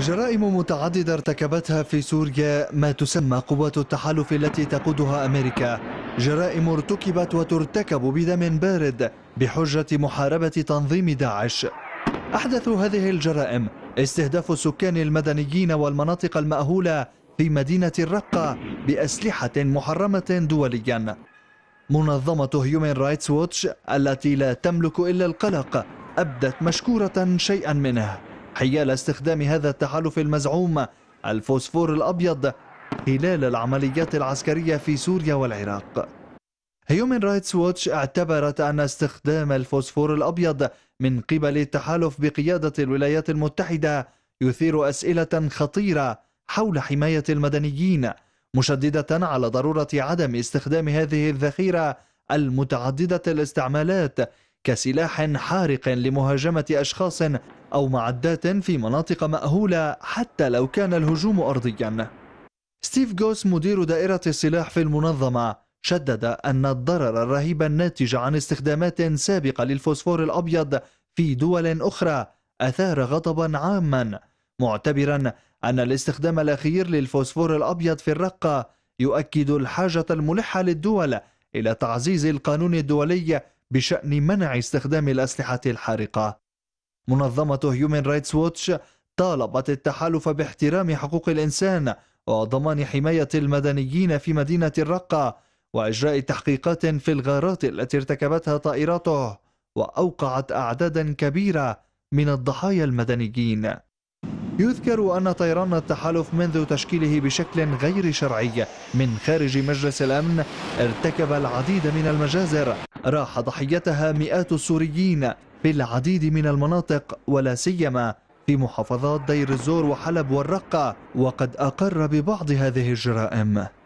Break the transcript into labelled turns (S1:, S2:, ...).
S1: جرائم متعددة ارتكبتها في سوريا ما تسمى قوات التحالف التي تقودها أمريكا جرائم ارتكبت وترتكب بدم بارد بحجة محاربة تنظيم داعش أحدث هذه الجرائم استهداف السكان المدنيين والمناطق المأهولة في مدينة الرقة بأسلحة محرمة دوليا منظمة هيومن رايتس ووتش التي لا تملك إلا القلق أبدت مشكورة شيئا منه حيال استخدام هذا التحالف المزعوم الفوسفور الأبيض خلال العمليات العسكرية في سوريا والعراق هيومن رايتس ووتش اعتبرت أن استخدام الفوسفور الأبيض من قبل التحالف بقيادة الولايات المتحدة يثير أسئلة خطيرة حول حماية المدنيين مشددة على ضرورة عدم استخدام هذه الذخيرة المتعددة الاستعمالات كسلاح حارق لمهاجمة أشخاص أو معدات في مناطق مأهولة حتى لو كان الهجوم أرضيا ستيف جوس مدير دائرة السلاح في المنظمة شدد أن الضرر الرهيب الناتج عن استخدامات سابقة للفوسفور الأبيض في دول أخرى أثار غضبا عاما معتبرا أن الاستخدام الأخير للفوسفور الأبيض في الرقة يؤكد الحاجة الملحة للدول إلى تعزيز القانون الدولي بشأن منع استخدام الأسلحة الحارقة منظمة هيومن رايتس ووتش طالبت التحالف باحترام حقوق الإنسان وضمان حماية المدنيين في مدينة الرقة وإجراء تحقيقات في الغارات التي ارتكبتها طائراته وأوقعت أعدادا كبيرة من الضحايا المدنيين يذكر أن طيران التحالف منذ تشكيله بشكل غير شرعي من خارج مجلس الأمن ارتكب العديد من المجازر راح ضحيتها مئات السوريين في العديد من المناطق ولا سيما في محافظات دير الزور وحلب والرقة وقد أقر ببعض هذه الجرائم